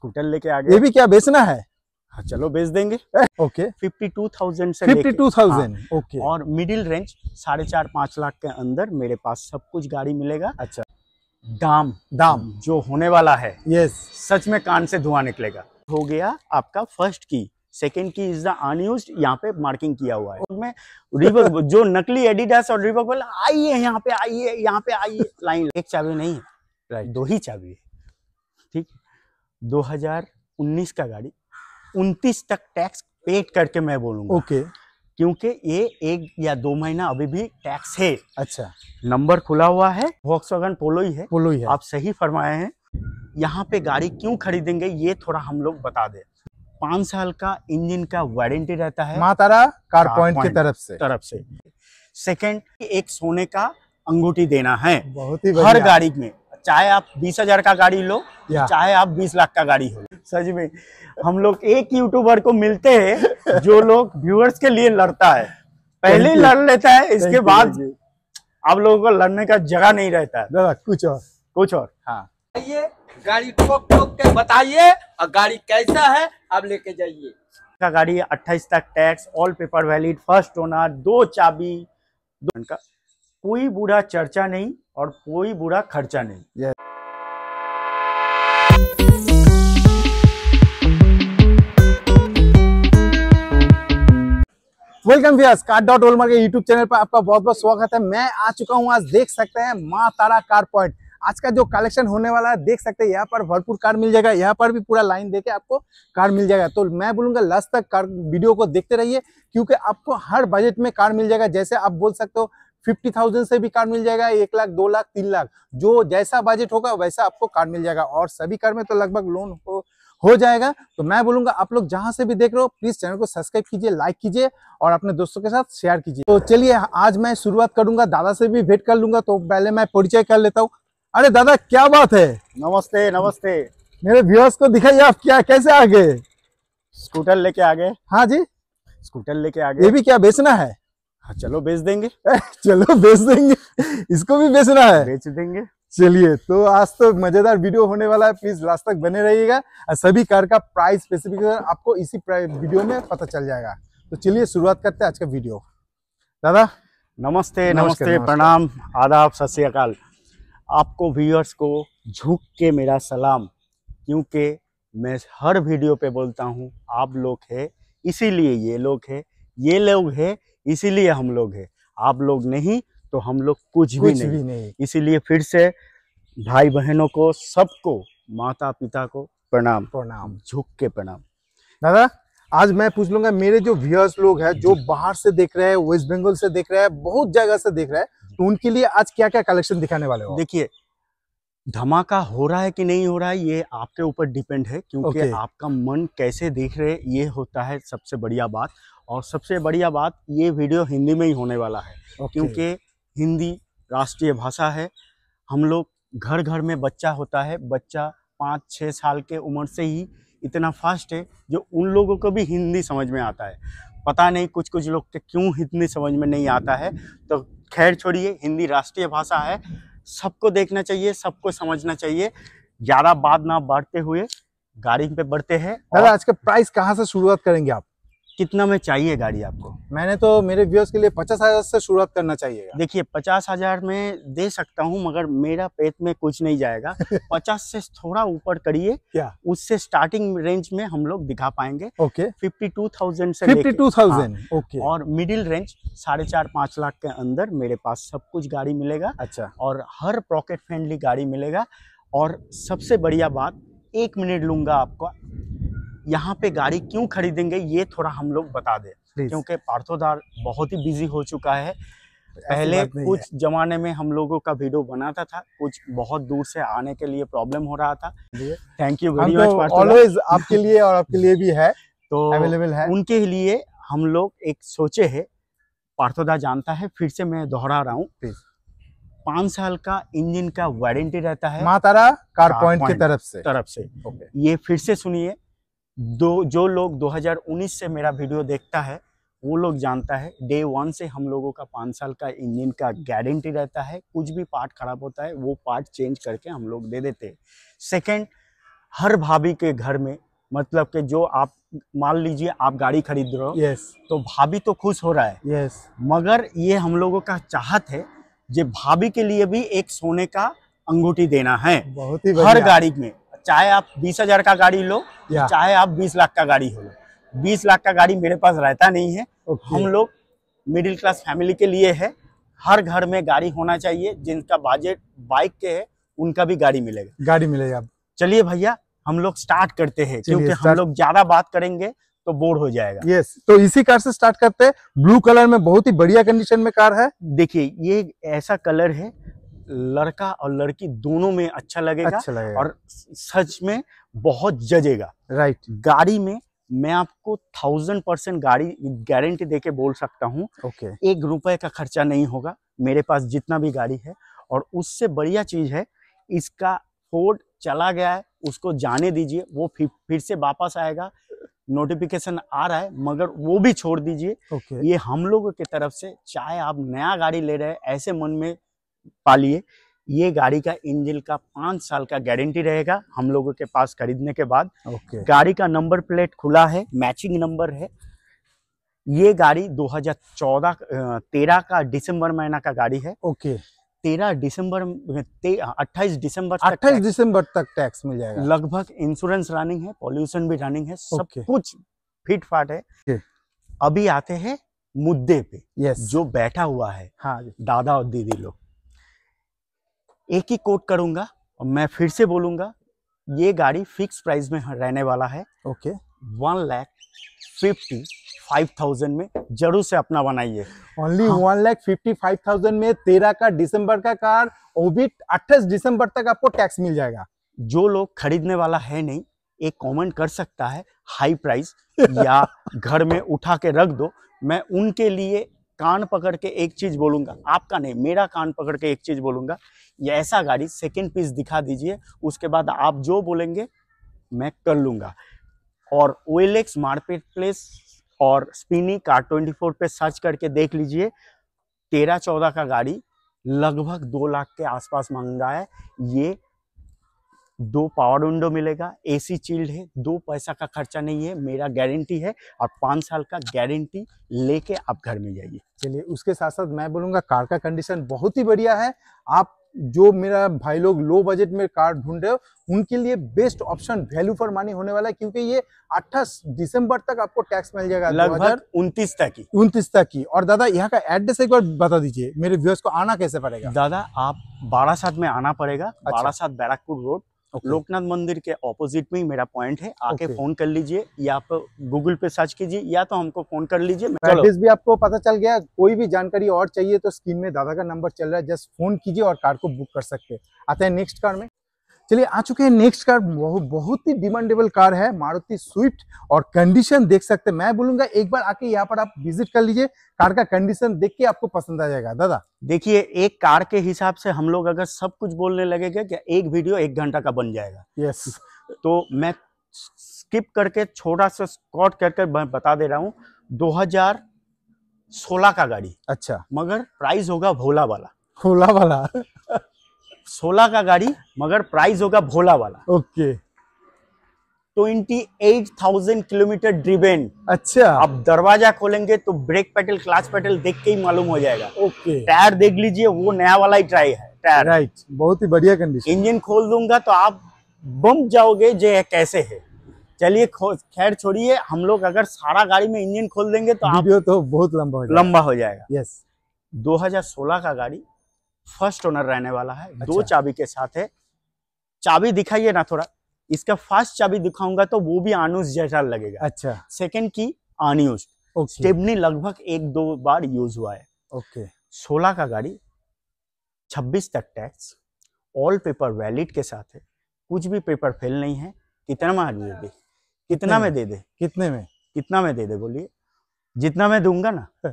Scooter लेके आ गए ये भी क्या बेचना है हाँ चलो बेच देंगे ओके फिफ्टी टू थाउजेंड से फिफ्टी टू थाउजेंड ओके और मिडिल रेंज साढ़े चार पांच लाख के अंदर मेरे पास सब कुछ गाड़ी मिलेगा अच्छा दाम दाम जो होने वाला है यस सच में कान से धुआं निकलेगा हो गया आपका फर्स्ट की सेकेंड की इज द अनयूज यहाँ पे मार्किंग किया हुआ है उसमें रिबक जो नकली एडिडास और रिबक बोला आइए यहाँ पे आइए यहाँ पे आइए लाइन एक चाबी नहीं है दो ही चाबी है 2019 का गाड़ी उनतीस तक टैक्स पेड करके मैं बोलूंगा ओके क्योंकि ये एक या दो महीना अभी भी टैक्स है अच्छा नंबर खुला हुआ है वॉक्सवैगन पोलो ही है पोलो ही है आप सही फरमाए हैं यहाँ पे गाड़ी क्यों खरीदेंगे ये थोड़ा हम लोग बता दें पांच साल का इंजन का वारंटी रहता है मातारा कार पॉइंट की तरफ से तरफ से सेकंड एक सोने का अंगूठी देना है बहुत ही हर गाड़ी में चाहे आप बीस हजार का गाड़ी लो चाहे आप बीस लाख का गाड़ी हो सच में हम लोग एक यूट्यूबर को मिलते हैं जो लोग व्यूअर्स के लिए लड़ता है पहले लड़ लेता है इसके बाद आप लोगों को लड़ने का जगह नहीं रहता है कुछ और कुछ और हाँ आइए गाड़ी ठोक ठोक के बताइए और गाड़ी कैसा है आप लेके जाइए का गाड़ी अट्ठाईस तक tax all paper valid first owner दो चाबी दो का कोई बुरा चर्चा नहीं और कोई बुरा खर्चा नहीं yeah. Welcome viewers car dot के यूट्यूब चैनल पर आपका बहुत बहुत स्वागत है मैं आ चुका हूँ आज देख सकते हैं माँ तारा कार पॉइंट आज का जो कलेक्शन होने वाला है देख सकते हैं यहाँ पर भरपूर कार मिल जाएगा यहाँ पर भी पूरा लाइन देके आपको कार मिल जाएगा तो मैं बोलूंगा लास्ट तक कार वीडियो को देखते रहिए क्योंकि आपको हर बजट में कार मिल जाएगा जैसे आप बोल सकते हो फिफ्टी थाउजेंड से भी कार्ड मिल जाएगा एक लाख दो लाख तीन लाख जो जैसा बजट होगा वैसा आपको कार्ड मिल जाएगा और सभी कार्ड में तो लगभग लोन हो हो जाएगा तो मैं बोलूंगा आप लोग जहां से भी देख रहे हो प्लीज चैनल को सब्सक्राइब कीजिए लाइक कीजिए और अपने दोस्तों के साथ शेयर कीजिए तो चलिए आज मैं शुरुआत करूंगा दादा से भी भेंट कर लूंगा तो पहले मैं परिचय कर लेता हूँ अरे दादा क्या बात है नमस्ते नमस्ते मेरे व्यूअर्स को दिखाइए आप क्या कैसे आगे स्कूटर लेके आगे हाँ जी स्कूटर लेके आगे ये भी क्या बेचना है हाँ चलो बेच देंगे चलो बेच देंगे इसको भी बेचना है बेच देंगे चलिए तो आज तो मजेदार वीडियो होने वाला है प्लीज लास्ट तक बने रहिएगा सभी कार का प्राइस स्पेसिफिकेशन आपको इसी वीडियो में पता चल जाएगा तो चलिए शुरुआत करते हैं आज का वीडियो दादा नमस्ते नमस्ते प्रणाम आदाब सत श्रीकाल आपको व्यूअर्स को झुक के मेरा सलाम क्योंकि मैं हर वीडियो पे बोलता हूँ आप लोग है इसीलिए ये लोग है ये लोग है इसीलिए हम लोग हैं आप लोग नहीं तो हम लोग कुछ, कुछ भी नहीं, भी नहीं। इसीलिए फिर से भाई बहनों को सबको माता पिता को प्रणाम प्रणाम झुक के प्रणाम दादा आज मैं पूछ लूंगा मेरे जो व्यूअर्स लोग हैं जो बाहर से देख रहे हैं वेस्ट बंगाल से देख रहे हैं बहुत जगह से देख रहे हैं तो उनके लिए आज क्या क्या कलेक्शन दिखाने वाले हो देखिए धमाका हो रहा है कि नहीं हो रहा है ये आपके ऊपर डिपेंड है क्योंकि okay. आपका मन कैसे देख रहे ये होता है सबसे बढ़िया बात और सबसे बढ़िया बात ये वीडियो हिंदी में ही होने वाला है okay. क्योंकि हिंदी राष्ट्रीय भाषा है हम लोग घर घर में बच्चा होता है बच्चा पाँच छः साल के उम्र से ही इतना फास्ट है जो उन लोगों को भी हिंदी समझ में आता है पता नहीं कुछ कुछ लोग के क्यों हिंदी समझ में नहीं आता है तो खैर छोड़िए हिंदी राष्ट्रीय भाषा है सबको देखना चाहिए सबको समझना चाहिए ज़्यादा बात ना बढ़ते हुए गाड़ी पे बढ़ते हैं दादा आज का प्राइस कहाँ से शुरुआत करेंगे आप कितना में चाहिए गाड़ी आपको मैंने तो मेरे व्यूअर्स के लिए पचास हज़ार से शुरुआत करना चाहिए देखिए पचास हज़ार में दे सकता हूँ मगर मेरा पेट में कुछ नहीं जाएगा पचास से थोड़ा ऊपर करिए क्या उससे स्टार्टिंग रेंज में हम लोग दिखा पाएंगे ओके फिफ्टी टू थाउजेंड से फिफ्टी टू थाउजेंड ओके और मिडिल रेंज साढ़े चार पाँच लाख के अंदर मेरे पास सब कुछ गाड़ी मिलेगा अच्छा और हर पॉकेट फ्रेंडली गाड़ी मिलेगा और सबसे बढ़िया बात एक मिनट लूंगा आपका यहाँ पे गाड़ी क्यों खरीदेंगे ये थोड़ा हम लोग बता दें क्योंकि पार्थोदार बहुत ही बिजी हो चुका है पहले कुछ जमाने में हम लोगों का वीडियो बनाता था कुछ बहुत दूर से आने के लिए प्रॉब्लम हो रहा था thank you very much always आपके लिए और आपके लिए भी है तो अवेलेबल है उनके लिए हम लोग एक सोचे है पार्थोदा जानता है फिर से मैं दोहरा रहा हूँ पांच साल का इंजन का वारंटी रहता है मातारा कार, कार पॉइंट की तरफ से तरफ से ये फिर से सुनिए दो जो लोग 2019 से मेरा वीडियो देखता है वो लोग जानता है डे वन से हम लोगों का पाँच साल का इंजन का गारंटी रहता है कुछ भी पार्ट खराब होता है वो पार्ट चेंज करके हम लोग दे देते हैं सेकेंड हर भाभी के घर में मतलब कि जो आप मान लीजिए आप गाड़ी खरीद रहे हो yes. तो भाभी तो खुश हो रहा है yes. मगर ये हम लोगों का चाहत है जो भाभी के लिए भी एक सोने का अंगूठी देना है बहुत ही हर गाड़ी में चाहे आप बीस हजार का गाड़ी लो चाहे आप बीस लाख का गाड़ी हो लो बीस लाख का गाड़ी मेरे पास रहता नहीं है हम लोग मिडिल क्लास फैमिली के लिए है हर घर में गाड़ी होना चाहिए जिनका बजट बाइक के है उनका भी गाड़ी मिलेगा गाड़ी मिलेगा चलिए भैया हम लोग स्टार्ट करते हैं क्योंकि हम लोग ज्यादा बात करेंगे तो बोर हो जाएगा यस तो इसी कार से स्टार्ट करते हैं ब्लू कलर में बहुत ही बढ़िया कंडीशन में कार है देखिए ये ऐसा कलर है लड़का और लड़की दोनों में अच्छा लगेगा, अच्छा लगेगा। और सच में बहुत जजेगा राइट गाड़ी में मैं आपको थाउजेंड परसेंट गाड़ी गारंटी देके बोल सकता हूँ एक रुपए का खर्चा नहीं होगा मेरे पास जितना भी गाड़ी है और उससे बढ़िया चीज है इसका फोर्ड चला गया है उसको जाने दीजिए वो फिर फिर से वापस आएगा नोटिफिकेशन आ रहा है मगर वो भी छोड़ दीजिए ये हम लोगों की तरफ से चाहे आप नया गाड़ी ले रहे हैं ऐसे मन में पालिए ये गाड़ी का इंजन का पांच साल का गारंटी रहेगा हम लोगों के पास खरीदने के बाद okay. गाड़ी का नंबर प्लेट खुला है मैचिंग नंबर है ये गाड़ी 2014 तेरह का दिसंबर महीना का गाड़ी है ओके okay. तेरह दिसंबर ते, अट्ठाईस दिसंबर अट्ठाईस दिसंबर तक टैक्स मिल जाएगा लगभग इंश्योरेंस रनिंग है पॉल्यूशन भी रनिंग है सब okay. कुछ फिट फाट है okay. अभी आते हैं मुद्दे पे yes. जो बैठा हुआ है हाँ दादा और दीदी लोग एक ही कोट करूंगा और मैं फिर से बोलूंगा ये गाड़ी फिक्स प्राइस में रहने वाला है okay one lakh fifty five thousand में जरूर से अपना बनाइए only one lakh fifty five thousand में तेरह का दिसंबर का कार वो भी अट्ठाईस दिसंबर तक आपको टैक्स मिल जाएगा जो लोग खरीदने वाला है नहीं एक कमेंट कर सकता है हाई प्राइस या घर में उठा के रख दो मैं उनके लिए कान पकड़ के एक चीज बोलूंगा आपका नहीं मेरा कान पकड़ के एक चीज बोलूंगा ये ऐसा गाड़ी सेकेंड पीस दिखा दीजिए उसके बाद आप जो बोलेंगे मैं कर लूँगा और ओएलएक्स मार्केट प्लेस और स्पिनी कार ट्वेंटी फोर पर सर्च करके देख लीजिए तेरह चौदह का गाड़ी लगभग दो लाख के आसपास मांग रहा है ये दो पावर विंडो मिलेगा एसी चिल्ड है दो पैसा का खर्चा नहीं है मेरा गारंटी है और पाँच साल का गारंटी लेके आप घर में जाइए चलिए उसके साथ साथ मैं बोलूँगा कार का कंडीशन बहुत ही बढ़िया है आप जो मेरा भाई लोग लो बजट में कार ढूंढ रहे हो उनके लिए best option value for money होने वाला है क्योंकि ये 28 दिसंबर तक आपको टैक्स मिल जाएगा लगभग उनतीस तक की उनतीस तक की और दादा यहाँ का एड्रेस एक बार बता दीजिए मेरे व्यूअर्स को आना कैसे पड़ेगा दादा आप बारासात में आना पड़ेगा अच्छा। Barasat Barrackpore road okay. लोकनाथ मंदिर के ऑपोजिट में ही मेरा पॉइंट है आके okay. फोन कर लीजिए या आप गूगल पे सर्च कीजिए या तो हमको फोन कर लीजिए एड्रेस भी आपको पता चल गया कोई भी जानकारी और चाहिए तो स्क्रीन में दादा का नंबर चल रहा है जस्ट फोन कीजिए और कार को बुक कर सकते हैं आते हैं नेक्स्ट कार में चलिए आ चुके हैं नेक्स्ट कार बहुत ही डिमांडेबल कार है मारुति स्विफ्ट और कंडीशन देख सकते हैं मैं बोलूंगा एक बार आके यहाँ पर आप विजिट कर लीजिए कार का कंडीशन देख के आपको पसंद आ जाएगा दादा देखिए एक कार के हिसाब से हम लोग अगर सब कुछ बोलने लगेगा क्या एक वीडियो एक घंटा का बन जाएगा यस yes. तो मैं स्किप करके छोटा सा स्कॉट करके बता दे रहा हूँ दो का गाड़ी अच्छा मगर प्राइस होगा भोला वाला भोला वाला सोलह का गाड़ी मगर प्राइस होगा भोला वाला okay twenty eight thousand kilometre driven अच्छा आप दरवाजा खोलेंगे तो ब्रेक पेटल क्लास पेटल देख के ही मालूम हो जाएगा ओके टायर देख लीजिए वो नया वाला ही ट्राई है टायर राइट बहुत ही बढ़िया कंडीशन इंजन खोल दूंगा तो आप बम जाओगे जो कैसे है चलिए खैर छोड़िए हम लोग अगर सारा गाड़ी में इंजन खोल देंगे तो आप तो बहुत लंबा हो लंबा हो जाएगा यस 2016 का गाड़ी फर्स्ट ओनर रहने वाला है अच्छा। दो चाबी के साथ है चाबी दिखाइए ना थोड़ा इसका फर्स्ट चाबी दिखाऊंगा तो वो भी आनुस जैसा लगेगा अच्छा सेकंड की अनयूज स्टेबनी लगभग एक दो बार यूज हुआ है ओके सोलह का गाड़ी छब्बीस तक टैक्स ऑल पेपर वैलिड के साथ है कुछ भी पेपर फेल नहीं है कितना में दे दे कितना में दे दे कितने में कितना में दे दे बोलिए जितना मैं दूंगा ना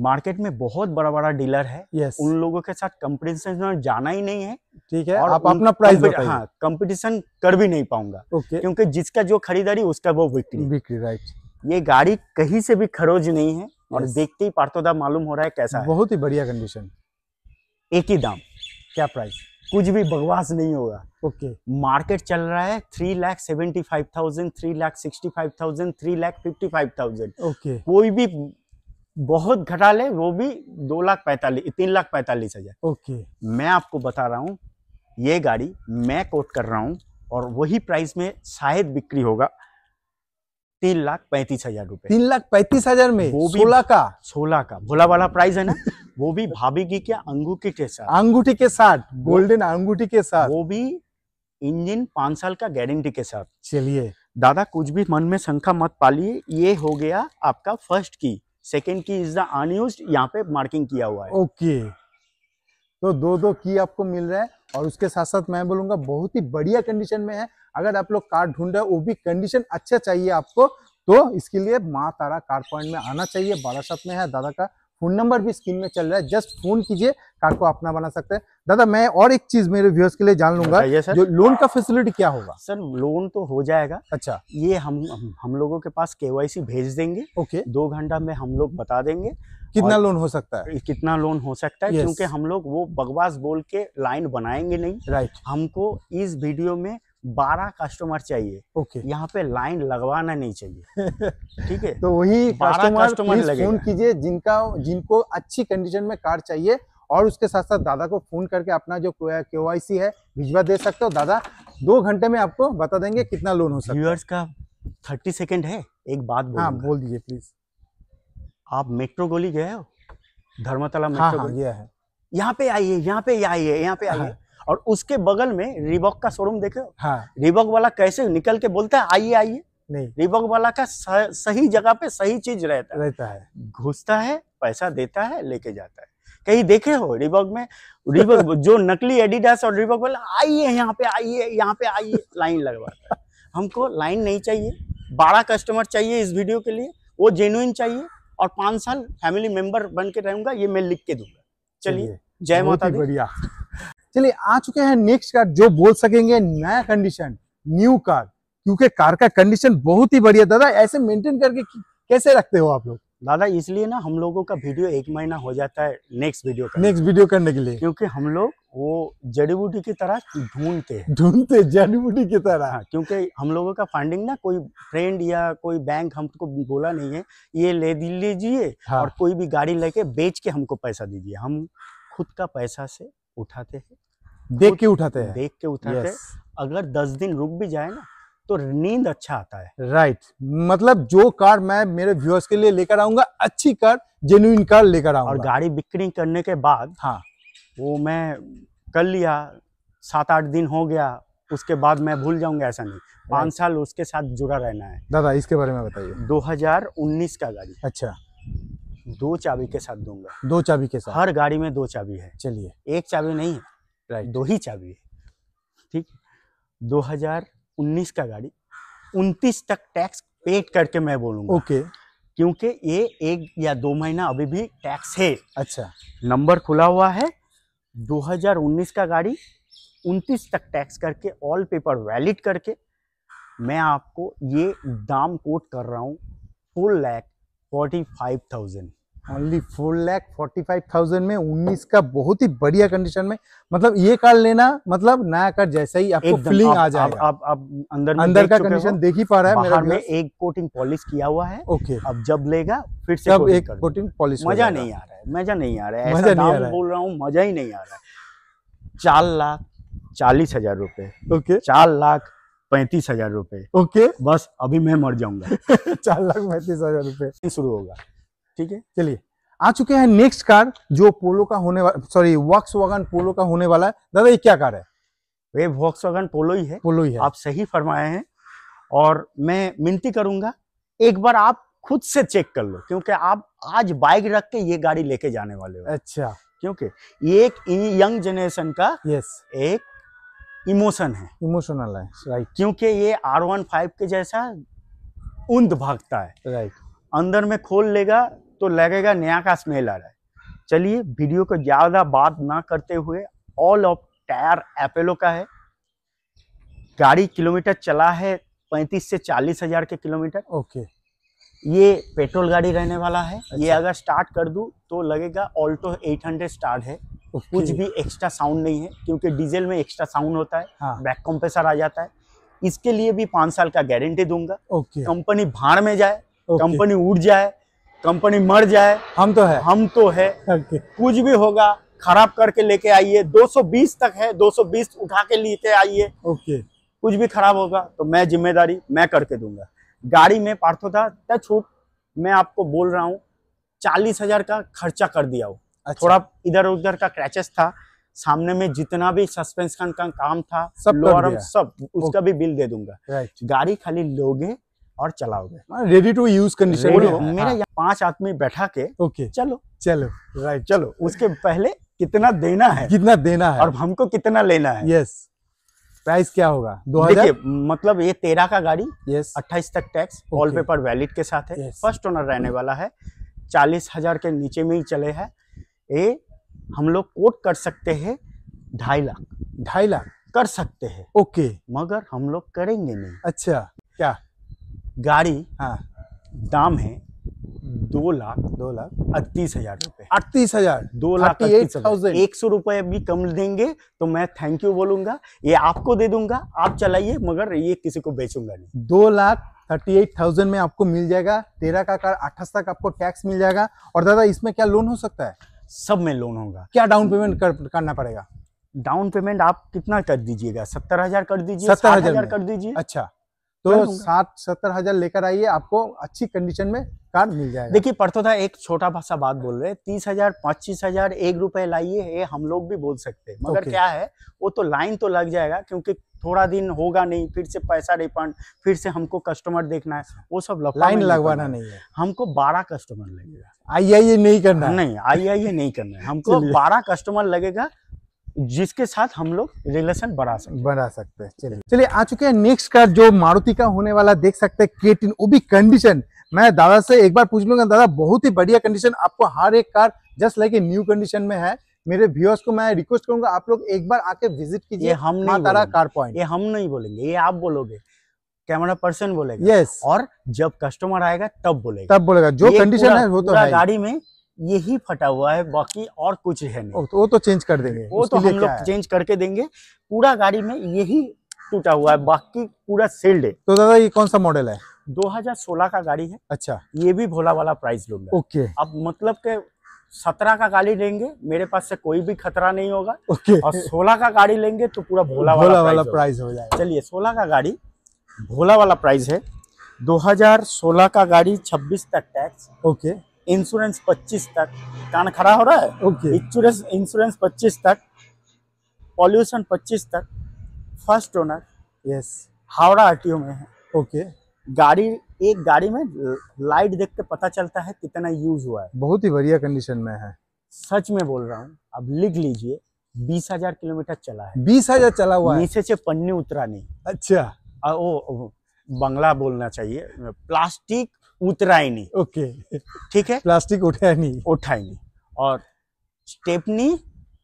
मार्केट में बहुत बड़ा बड़ा डीलर है yes. उन लोगों के साथ कंपटीशन में जाना ही नहीं है ठीक है और आप अपना प्राइस हाँ कंपटीशन कर भी नहीं पाऊंगा okay. क्योंकि जिसका जो खरीदारी उसका वो बिक्री बिक्री राइट ये गाड़ी कहीं से भी खरोज नहीं है yes. और देखते ही पार्थोदा मालूम हो रहा है कैसा बहुत ही बढ़िया कंडीशन एक ही दाम क्या प्राइस कुछ भी बकवास नहीं होगा ओके मार्केट चल रहा है three lakh seventy five thousand three lakh sixty five thousand three lakh fifty five thousand okay कोई भी बहुत घटा ले वो भी दो लाख पैंतालीस तीन लाख पैंतालीस हजार ओके मैं आपको बता रहा हूँ ये गाड़ी मैं कोट कर रहा हूँ और वही प्राइस में शायद बिक्री होगा तीन लाख पैंतीस हजार रूपए तीन लाख पैंतीस हजार में वो भी सोलह का सोलह का भोला वाला प्राइस है ना वो भी भाभी की क्या अंगूठी के साथ अंगूठी के साथ गोल्डन अंगूठी के साथ वो भी इंजन पांच साल का गारंटी के साथ चलिए दादा कुछ भी मन में शंका मत पालिए ये हो गया आपका फर्स्ट की सेकेंड की इज द अनयूज यहाँ पे मार्किंग किया हुआ है ओके okay. तो दो दो की आपको मिल रहा है और उसके साथ साथ मैं बोलूंगा बहुत ही बढ़िया कंडीशन में है अगर आप लोग कार ढूंढ रहे हो वो भी कंडीशन अच्छा चाहिए आपको तो इसके लिए माँ तारा कार पॉइंट में आना चाहिए बारासत में है दादा का फ़ोन नंबर भी स्क्रीन में चल रहा है जस्ट फ़ोन कीजिए कार्ड को अपना बना सकते हैं दादा मैं और एक चीज़ मेरे व्यूअर्स के लिए जान लूंगा जो लोन का फैसिलिटी क्या होगा सर लोन तो हो जाएगा अच्छा ये हम हम, लोगों के पास केवाईसी भेज देंगे ओके दो घंटा में हम लोग बता देंगे कितना लोन हो सकता है कितना लोन हो सकता है क्योंकि हम लोग वो बकवास बोल के लाइन बनाएंगे नहीं राइट हमको इस वीडियो में बारह कस्टमर चाहिए ओके okay. यहाँ पे लाइन लगवाना नहीं चाहिए ठीक है तो वही कस्टमर फोन कीजिए जिनका जिनको अच्छी कंडीशन में कार चाहिए और उसके साथ साथ दादा को फोन करके अपना जो के है भिजवा दे सकते हो दादा दो घंटे में आपको बता देंगे कितना लोन हो सकता है का थर्टी सेकेंड है एक बात हाँ बोल दीजिए प्लीज आप मेट्रो गोली गए हो धर्मतला मेट्रो हाँ, हाँ, गया है यहाँ पे आइए यहाँ पे आइए यहाँ पे आइए हाँ। और उसके बगल में रिबॉक का शोरूम देखे हाँ रिबॉक वाला कैसे निकल के बोलता है आइए आइए नहीं रिबॉक वाला का सही जगह पे सही चीज रहता रहता है घुसता है पैसा देता है लेके जाता है कहीं देखे हो रिबॉक में रिबॉक जो नकली एडिडास और रिबॉक वाला आइए यहाँ पे आइए यहाँ पे आइए लाइन लगवाता है हमको लाइन नहीं चाहिए बारह कस्टमर चाहिए इस वीडियो के लिए वो जेन्युन चाहिए और पांच साल फैमिली मेंबर बन के रहूंगा ये मैं लिख के दूंगा चलिए जय माता बढ़िया चलिए आ चुके हैं नेक्स्ट कार जो बोल सकेंगे नया कंडीशन न्यू कार क्योंकि कार का कंडीशन बहुत ही बढ़िया दादा ऐसे मेंटेन करके कैसे रखते हो आप लोग दादा इसलिए ना हम लोगों का वीडियो एक महीना हो जाता है नेक्स्ट वीडियो का नेक्स्ट वीडियो करने के लिए क्योंकि हम लोग वो जड़ी बूटी की तरह ढूंढते हैं ढूंढते जड़ी बूटी की तरह हाँ, क्योंकि हम लोगों का फंडिंग ना कोई फ्रेंड या कोई बैंक हमको बोला नहीं है ये ले लीजिए हाँ। और कोई भी गाड़ी लेके बेच के हमको पैसा दीजिए हम खुद का पैसा से उठाते हैं देख के उठाते हैं देख के उठाते हैं अगर दस दिन रुक भी जाए ना तो नींद अच्छा आता है राइट मतलब जो कार मैं मेरे व्यूअर्स के लिए लेकर आऊंगा अच्छी कार जेन्यून कार लेकर आऊंगा और गाड़ी बिक्री करने के बाद हाँ वो मैं कर लिया सात आठ दिन हो गया उसके बाद मैं भूल जाऊंगा ऐसा नहीं पांच साल उसके साथ जुड़ा रहना है दादा इसके बारे में बताइए 2019 का गाड़ी अच्छा दो चाबी के साथ दूंगा दो चाबी के साथ हर गाड़ी में दो चाबी है चलिए एक चाबी नहीं है राइट दो ही चाबी है ठीक 2019 का गाड़ी उन्तीस तक टैक्स पेड करके मैं बोलूंगा ओके क्योंकि ये एक या दो महीना अभी भी टैक्स है अच्छा नंबर खुला हुआ है 2019 का गाड़ी 29 तक टैक्स करके ऑल पेपर वैलिड करके मैं आपको ये दाम कोट कर रहा हूँ four lakh forty five thousand only four lakh forty five thousand में उन्नीस का बहुत ही बढ़िया कंडीशन में मतलब ये कार लेना मतलब नया कार जैसा ही आपको फीलिंग आ जाएगा आप, आप, आप अंदर में अंदर का कंडीशन देख ही पा रहा है बाहर में एक कोटिंग पॉलिश किया हुआ है ओके अब जब लेगा फिर से अब एक कोटिंग पॉलिश मजा नहीं आ रहा है मजा नहीं आ रहा है मजा नहीं आ रहा बोल रहा हूँ मजा ही नहीं आ रहा है चार लाख चालीस हजार रुपए ओके चार लाख पैंतीस हजार रुपए ओके बस अभी मैं मर जाऊंगा चार लाख पैंतीस हजार रुपए शुरू होगा ठीक है चलिए आ चुके हैं नेक्स्ट कार जो पोलो का होने वाला सॉरी वक्स वगन पोलो का होने वाला है दादा ये क्या कार है वे वक्स वगन पोलो ही है पोलो ही है आप सही फरमाए हैं और मैं मिनती करूंगा एक बार आप खुद से चेक कर लो क्योंकि आप आज बाइक रख के ये गाड़ी लेके जाने वाले हो अच्छा क्योंकि ये एक यंग जनरेशन का यस एक इमोशन है इमोशनल है राइट क्योंकि ये आर वन फाइव के जैसा उन्द भागता है राइट अंदर में खोल लेगा तो लगेगा नया का स्मेल आ रहा है चलिए वीडियो को ज़्यादा बात ना करते हुए ऑल ऑफ टायर एपेलो का है गाड़ी किलोमीटर चला है पैंतीस से चालीस हजार के किलोमीटर ओके ये पेट्रोल गाड़ी रहने वाला है अच्छा। ये अगर स्टार्ट कर दूँ तो लगेगा ऑल्टो 800 स्टार्ट है तो कुछ भी एक्स्ट्रा साउंड नहीं है क्योंकि डीजल में एक्स्ट्रा साउंड होता है हाँ. बैक कंप्रेसर आ जाता है इसके लिए भी पांच साल का गारंटी दूंगा कंपनी भाड़ में जाए कंपनी उड़ जाए कंपनी मर जाए हम तो है हम तो है कुछ भी होगा खराब करके लेके आइए 220 तक है 220 उठा के लेके आइए ओके कुछ भी खराब होगा तो मैं जिम्मेदारी मैं करके दूंगा गाड़ी में पार्थो था छूट मैं आपको बोल रहा हूँ चालीस हजार का खर्चा कर दिया हूँ अच्छा। थोड़ा इधर उधर का क्रैचेस था सामने में जितना भी सस्पेंस का, का काम था सब लोअर सब उसका भी बिल दे दूंगा गाड़ी खाली लोगे और चलाओगे रेडी टू यूज कंडीशन मेरा यहाँ पांच आदमी बैठा के ओके चलो चलो राइट चलो उसके पहले कितना देना है कितना देना है और हमको कितना लेना है यस प्राइस क्या होगा दो हजार मतलब ये तेरह का गाड़ी यस अट्ठाईस तक टैक्स वॉलपेपर वैलिड के साथ है फर्स्ट ओनर रहने वाला है चालीस हजार के नीचे में ही चले हैं ए हम लोग कोट कर सकते हैं ढाई लाख ढाई लाख कर सकते हैं ओके मगर हम लोग करेंगे नहीं अच्छा क्या गाड़ी हाँ दाम है दो लाख दो लाख अड़तीस हजार रुपये अड़तीस हजार दो लाख एक सौ रुपये भी कम देंगे तो मैं थैंक यू बोलूंगा ये आपको दे दूंगा आप चलाइए मगर ये किसी को बेचूंगा नहीं दो लाख थर्टी एट थाउजेंड में आपको मिल जाएगा तेरह का कार अठाईस तक आपको टैक्स मिल जाएगा और दादा इसमें क्या लोन हो सकता है सब में लोन होगा क्या डाउन पेमेंट कर, करना पड़ेगा डाउन पेमेंट आप कितना कर दीजिएगा सत्तर हजार कर दीजिए सत्तर हजार कर दीजिए अच्छा तो सात सत्तर हजार लेकर आइए आपको अच्छी कंडीशन में कार मिल जाएगा देखिए पड़तो था एक छोटा सा बात बोल रहे तीस हजार पच्चीस हजार एक रुपए लाइए ये हम लोग भी बोल सकते हैं मगर क्या है वो तो लाइन तो लग जाएगा क्योंकि थोड़ा दिन होगा नहीं फिर से पैसा रिफंड फिर से हमको कस्टमर देखना है वो सब लाइन लगवाना नहीं है हमको बारह कस्टमर लगेगा आई आई ए नहीं करना नहीं आई आई ए नहीं करना है हमको बारह कस्टमर लगेगा जिसके साथ हम लोग रिलेशन बढ़ा सकते बढ़ा सकते हैं चलिए चलिए आ चुके हैं नेक्स्ट कार जो मारुति का होने वाला देख सकते हैं केटिन वो भी कंडीशन मैं दादा से एक बार पूछ लूंगा दादा बहुत ही बढ़िया कंडीशन आपको हर एक car just like a new condition में है मेरे व्यूअर्स को मैं रिक्वेस्ट करूंगा आप लोग एक बार आके विजिट कीजिए हम नहीं तारा कार पॉइंट ये हम नहीं बोलेंगे ये आप बोलोगे कैमरा पर्सन बोलेगा यस और जब कस्टमर आएगा तब बोलेगा तब बोलेगा जो कंडीशन है वो तो है गाड़ी में यही फटा हुआ है बाकी और कुछ है नहीं तो वो तो चेंज कर देंगे वो तो हम लोग चेंज करके देंगे पूरा गाड़ी में यही टूटा हुआ है बाकी पूरा सेल्ड है तो दादा ये कौन सा मॉडल है 2016 का गाड़ी है अच्छा ये भी भोला वाला प्राइस लूंगा ओके अब मतलब के सत्रह का गाड़ी लेंगे मेरे पास से कोई भी खतरा नहीं होगा okay. और सोलह का गाड़ी लेंगे तो पूरा भोला वाला, भोला वाला प्राइस हो जाएगा चलिए सोलह का गाड़ी भोला वाला प्राइस है 2016 का गाड़ी 26 तक टैक्स ओके इंश्योरेंस 25 तक कान खड़ा हो रहा है ओके इंश्योरेंस इंश्योरेंस 25 तक पॉल्यूशन 25 तक first owner yes Howrah R में है ओके गाड़ी एक गाड़ी में लाइट देख के पता चलता है कितना यूज हुआ है बहुत ही बढ़िया कंडीशन में है सच में बोल रहा हूँ अब लिख लीजिए बीस हजार किलोमीटर चला है बीस हजार चला हुआ नीचे से पन्नी उतरा नहीं अच्छा आ, ओ, ओ बंगला बोलना चाहिए प्लास्टिक उतरा ही नहीं ओके ठीक है प्लास्टिक उठाया नहीं उठाई नहीं और स्टेपनी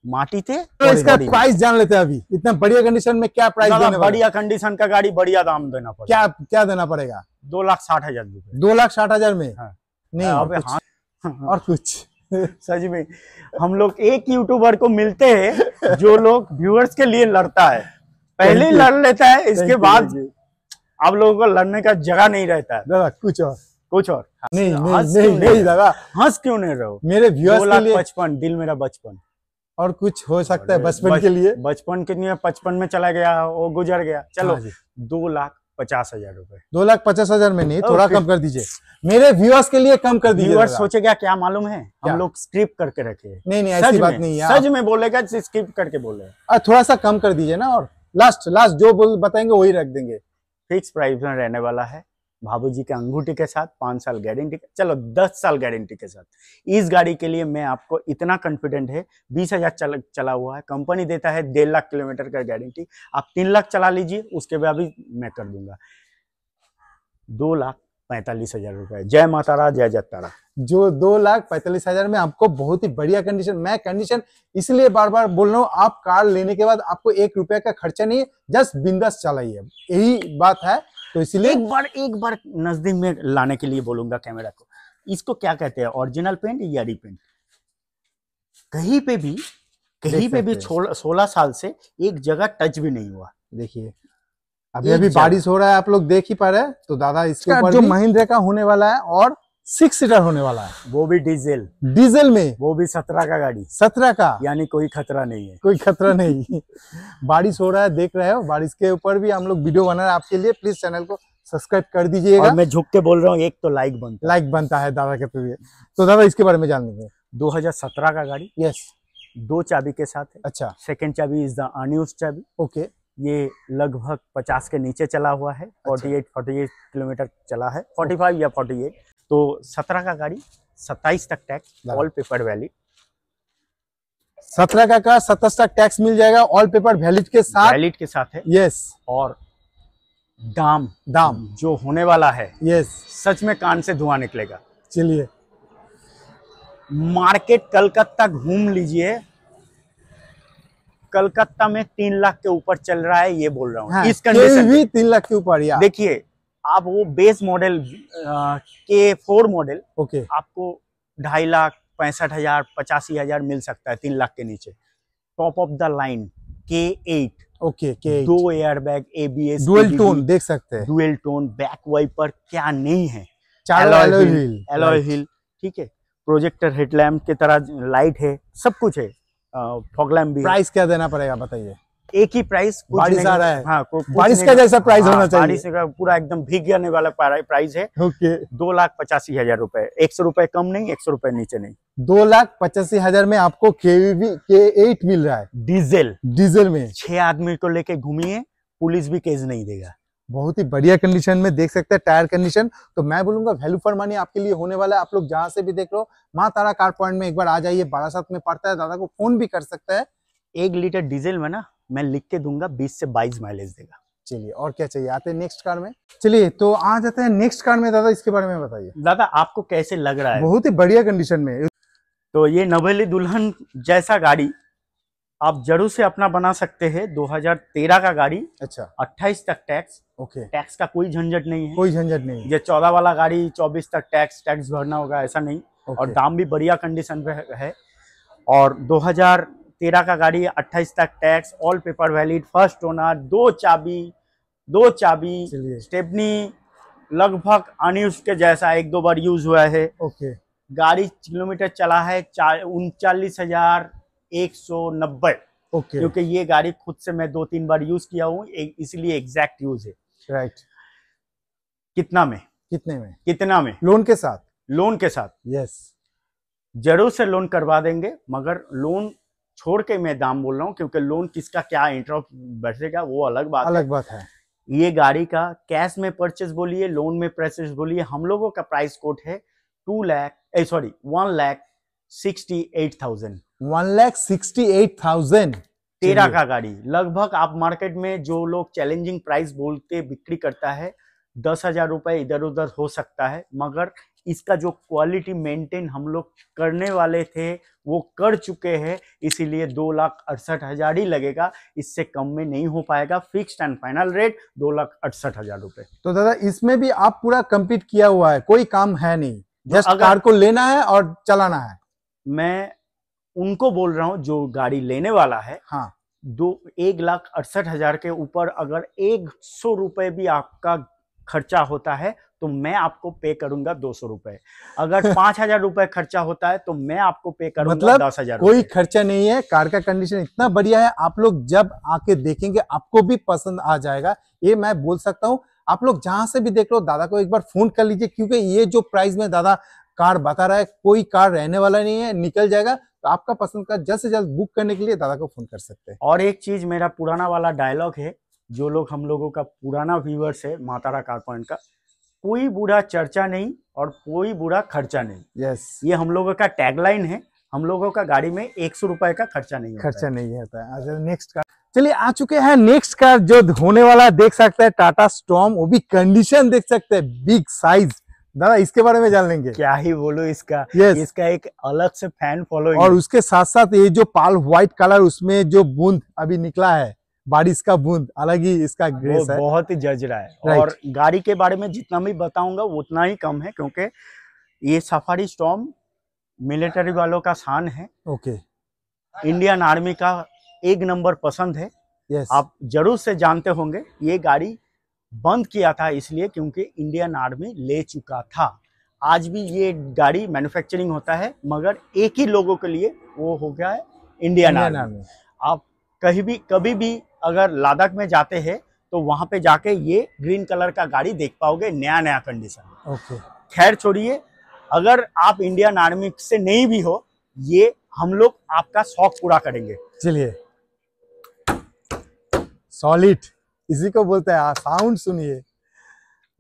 माटी तो इसका प्राइस जान लेते हैं अभी इतना बढ़िया कंडीशन में क्या प्राइस बढ़िया कंडीशन का गाड़ी बढ़िया दाम देना पड़ेगा क्या क्या देना पड़ेगा दो लाख साठ हजार रूपए दो लाख साठ हजार में हाँ। नहीं और कुछ, हाँ। और कुछ। सच में हम लोग एक यूट्यूबर को मिलते हैं जो लोग व्यूअर्स के लिए लड़ता है पहले लड़ लेता है इसके बाद आप लोगों को लड़ने का जगह नहीं रहता है कुछ और कुछ और नहीं नहीं नहीं, हंस क्यों नहीं रहो मेरे व्यूअर्स के लिए बचपन दिल मेरा बचपन और कुछ हो सकता है बचपन के लिए बचपन के लिए पचपन में चला गया वो गुजर गया चलो हाँ दो लाख पचास हजार रूपए दो लाख पचास हजार में नहीं थोड़ा कम कर दीजिए मेरे व्यूअर्स के लिए कम कर दीजिए व्यूअर्स सोचेगा क्या मालूम है क्या? हम लोग स्क्रिप्ट करके रखे नहीं नहीं ऐसी बात नहीं है सच में बोलेगा स्क्रिप्ट करके बोले थोड़ा सा कम कर दीजिए ना और लास्ट लास्ट जो बोल बताएंगे वही रख देंगे फिक्स प्राइस में रहने वाला है भाभू जी के अंगूठी के साथ पांच साल गारंटी चलो दस साल गारंटी के साथ इस गाड़ी के लिए मैं आपको इतना कॉन्फिडेंट है बीस हजार चल, चला हुआ है कंपनी देता है डेढ़ लाख किलोमीटर का गारंटी आप तीन लाख चला लीजिए उसके बाद भी मैं कर दूंगा दो लाख पैंतालीस हजार रुपए जय रा जय जतारा जो दो लाख पैंतालीस हजार में आपको बहुत ही बढ़िया कंडीशन मैं कंडीशन इसलिए बार बार बोल रहा हूँ आप कार लेने के बाद आपको एक रुपया का खर्चा नहीं है जस्ट बिंदास चलाइए यही बात है तो इसलिए एक बार एक बार नजदीक में लाने के लिए बोलूंगा कैमरा को इसको क्या कहते हैं ओरिजिनल पेंट या रिपेंट कहीं पे भी कहीं पे भी सोलह साल से एक जगह टच भी नहीं हुआ देखिए अभी अभी बारिश हो रहा है आप लोग देख ही पा रहे हैं तो दादा इसके ऊपर जो महिंद्रा का होने वाला है और सिक्स सीटर होने वाला है वो भी डीजल डीजल में वो भी सत्रह का गाड़ी सत्रह का यानी कोई खतरा नहीं है कोई खतरा नहीं बारिश हो रहा है देख रहे हो बारिश के ऊपर भी हम लोग वीडियो बना रहे आपके लिए प्लीज चैनल को सब्सक्राइब कर दीजिएगा मैं झुक के बोल रहा हूँ एक तो लाइक बनता लाइक बनता है दादा के प्रिय तो दादा इसके बारे में जान लेंगे दो का गाड़ी यस दो चाबी के साथ है अच्छा सेकेंड चाबी इज द अन्यूज चाबी ओके ये लगभग 50 के नीचे चला हुआ है 48 अच्छा। 48 किलोमीटर चला है 45 या 48 तो सत्रह का गाड़ी सत्ताईस तक टैक्स ऑल पेपर वैलिड सत्रह का का सत्ताईस तक टैक्स मिल जाएगा ऑल पेपर वैलिड के साथ वैलिड के साथ है यस और दाम दाम जो होने वाला है यस सच में कान से धुआं निकलेगा चलिए मार्केट कलकत्ता घूम लीजिए कलकत्ता में तीन लाख के ऊपर चल रहा है ये बोल रहा हूँ हाँ, इस कंडीशन भी तीन लाख के ऊपर देखिए आप वो बेस मॉडल के फोर मॉडल ओके आपको ढाई लाख पैंसठ हजार पचासी हजार मिल सकता है तीन लाख के नीचे टॉप ऑफ द लाइन के एट ओके के दो air bag A B S dual tone देख सकते हैं डुअल टोन बैक वाइपर क्या नहीं है एलॉय हिल ठीक है प्रोजेक्टर हेडलैम्प की तरह लाइट है सब कुछ है फॉगलैम्प भी प्राइस क्या देना पड़ेगा बताइए एक ही प्राइस बारिश आ रहा है हाँ, बारिश का जैसा प्राइस हाँ, होना चाहिए बारिश का पूरा एकदम भीग जाने वाला प्राइस है ओके दो लाख पचासी हजार रूपए एक सौ रूपये कम नहीं एक सौ रूपये नीचे नहीं दो लाख पचासी हजार में आपको केवी के एट मिल रहा है डीजल डीजल में छह आदमी को लेके घूमिए पुलिस भी केस नहीं देगा बहुत ही बढ़िया कंडीशन में देख सकते हैं टायर कंडीशन तो मैं बोलूंगा वैल्यू फॉर मनी आपके लिए होने वाला है आप लोग जहां से भी देख लो माँ तारा कार पॉइंट में एक बार आ जाइए सात में पड़ता है दादा को फोन भी कर सकता है एक लीटर डीजल में ना मैं लिख के दूंगा बीस से बाईस माइलेज देगा चलिए और क्या चाहिए आते हैं नेक्स्ट कार में चलिए तो आ जाते हैं नेक्स्ट कार में दादा इसके बारे में बताइए दादा आपको कैसे लग रहा है बहुत ही बढ़िया कंडीशन में तो ये नवेली दुल्हन जैसा गाड़ी आप जरूर से अपना बना सकते हैं 2013 का गाड़ी अच्छा 28 तक टैक्स ओके टैक्स का कोई झंझट नहीं है कोई झंझट नहीं ये चौदह वाला गाड़ी 24 तक टैक्स टैक्स भरना होगा ऐसा नहीं और दाम भी बढ़िया कंडीशन पे है और 2000 तेरह का गाड़ी अट्ठाईस तक tax all paper valid first owner दो चाबी दो चाबी स्टेपनी लगभग अनयूज के जैसा एक दो बार यूज हुआ है ओके गाड़ी किलोमीटर चला है उनचालीस हजार एक सौ नब्बे ओके क्योंकि ये गाड़ी खुद से मैं दो तीन बार यूज किया हूँ इसलिए एग्जैक्ट यूज है राइट कितना में कितने में कितना में लोन के साथ लोन के साथ यस जरूर से लोन करवा देंगे मगर लोन छोड़ के मैं दाम बोल रहा हूँ क्योंकि लोन किसका क्या इंटरेस्ट बैठेगा वो अलग बात अलग है। बात है ये गाड़ी का कैश में परचेस बोलिए लोन में परचेस बोलिए हम लोगों का प्राइस कोट है two lakh sorry one lakh sixty eight thousand one lakh sixty eight thousand तेरह का गाड़ी लगभग आप मार्केट में जो लोग चैलेंजिंग प्राइस बोल के बिक्री करता है दस हजार रुपए इधर उधर हो सकता है मगर इसका जो क्वालिटी मेंटेन हम लोग करने वाले थे वो कर चुके हैं इसीलिए दो लाख अड़सठ हज़ार ही लगेगा इससे कम में नहीं हो पाएगा फिक्स्ड एंड फाइनल रेट दो लाख अड़सठ हज़ार रुपये तो दादा इसमें भी आप पूरा कंप्लीट किया हुआ है कोई काम है नहीं जस्ट तो कार को लेना है और चलाना है मैं उनको बोल रहा हूँ जो गाड़ी लेने वाला है हाँ दो एक लाख अड़सठ हजार के ऊपर अगर एक सौ रुपये भी आपका खर्चा होता है तो मैं आपको पे करूंगा दो सौ रुपए अगर पांच हजार रुपए खर्चा होता है तो मैं आपको पे करूंगा मतलब दस हजार कोई खर्चा नहीं है कार का कंडीशन इतना बढ़िया है आप लोग जब आके देखेंगे आपको भी पसंद आ जाएगा ये मैं बोल सकता हूँ आप लोग जहां से भी देख लो दादा को एक बार फोन कर लीजिए क्योंकि ये जो प्राइस में दादा कार बता रहा है कोई कार रहने वाला नहीं है निकल जाएगा तो आपका पसंद का जल्द से जल्द बुक करने के लिए दादा को फोन कर सकते हैं और एक चीज मेरा पुराना वाला डायलॉग है जो लोग हम लोगों का पुराना व्यूवर्स है मातारा कार पॉइंट का कोई बुरा चर्चा नहीं और कोई बुरा खर्चा नहीं यस ये हम लोगों का टैगलाइन है हम लोगों का गाड़ी में एक सौ रुपए का खर्चा नहीं खर्चा नहीं होता है नेक्स्ट कार चलिए आ चुके हैं नेक्स्ट कार जो होने वाला देख सकते हैं टाटा स्टॉम वो भी कंडीशन देख सकते हैं बिग साइज दादा इसके बारे में जान लेंगे क्या ही बोलो इसका yes. इसका एक अलग से फैन फॉलोइंग और उसके साथ साथ ये जो पाल व्हाइट कलर उसमें जो बूंद अभी निकला है बारिश का बूंद अलग ही इसका ग्रेस है बहुत ही जज रहा है और गाड़ी के बारे में जितना भी बताऊंगा उतना ही कम है क्योंकि ये सफारी स्टॉम मिलिट्री वालों का शान है ओके इंडियन आर्मी का एक नंबर पसंद है यस आप जरूर से जानते होंगे ये गाड़ी बंद किया था इसलिए क्योंकि इंडियन आर्मी ले चुका था आज भी ये गाड़ी मैन्युफैक्चरिंग होता है मगर एक ही लोगों के लिए वो हो गया है इंडियन, आर्मी आप कहीं भी कभी भी अगर लादाख में जाते हैं तो वहाँ पे जाके ये ग्रीन कलर का गाड़ी देख पाओगे नया नया कंडीशन ओके खैर छोड़िए अगर आप इंडियन आर्मी से नहीं भी हो ये हम लोग आपका शौक पूरा करेंगे चलिए सॉलिड इसी को बोलते हैं साउंड सुनिए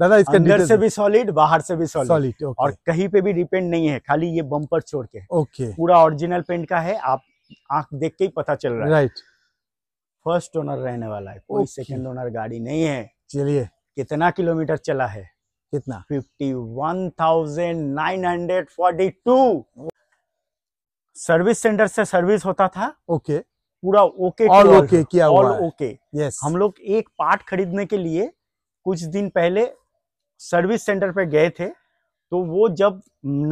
दादा इसके अंदर से भी सॉलिड बाहर से भी सॉलिड और कहीं पे भी डिपेंड नहीं है खाली ये बम्पर छोड़ के ओके पूरा ओरिजिनल पेंट का है आप आंख देख के ही पता चल रहा है राइट फर्स्ट ओनर रहने वाला है कोई सेकंड ओनर गाड़ी नहीं है चलिए कितना किलोमीटर चला है कितना fifty one thousand nine hundred forty two service centre से सर्विस होता था ओके पूरा ओके ऑल ओके किया हुआ ओके यस हम लोग एक पार्ट खरीदने के लिए कुछ दिन पहले सर्विस सेंटर पे गए थे तो वो जब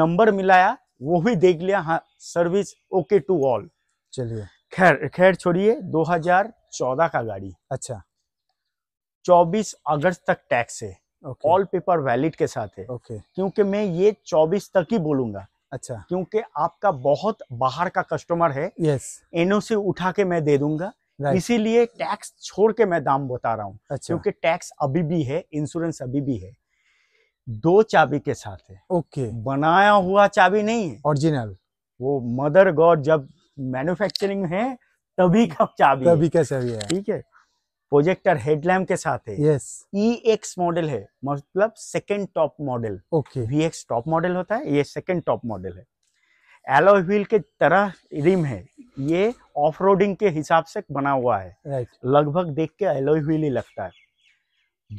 नंबर मिलाया वो भी देख लिया हाँ सर्विस ओके टू ऑल चलिए खैर खैर छोड़िए 2014 का गाड़ी अच्छा 24 अगस्त तक टैक्स है ऑल पेपर वैलिड के साथ है ओके क्योंकि मैं ये 24 तक ही बोलूंगा अच्छा क्योंकि आपका बहुत बाहर का कस्टमर है यस एनओसी उठा के मैं दे दूंगा इसीलिए टैक्स छोड़ के मैं दाम बता रहा हूँ अच्छा। क्योंकि टैक्स अभी भी है इंश्योरेंस अभी भी है दो चाबी के साथ है ओके बनाया हुआ चाबी नहीं है ओरिजिनल वो मदर गॉड जब मैन्युफैक्चरिंग है तभी का चाबी तभी का चाबी है ठीक है प्रोजेक्टर हेडलैम्प के साथ है यस ई एक्स मॉडल है मतलब second top model okay V X top model होता है ये सेकंड टॉप मॉडल है एलो व्हील के तरह रिम है ये ऑफ रोडिंग के हिसाब से बना हुआ है राइट right. लगभग देख के एलो व्हील ही लगता है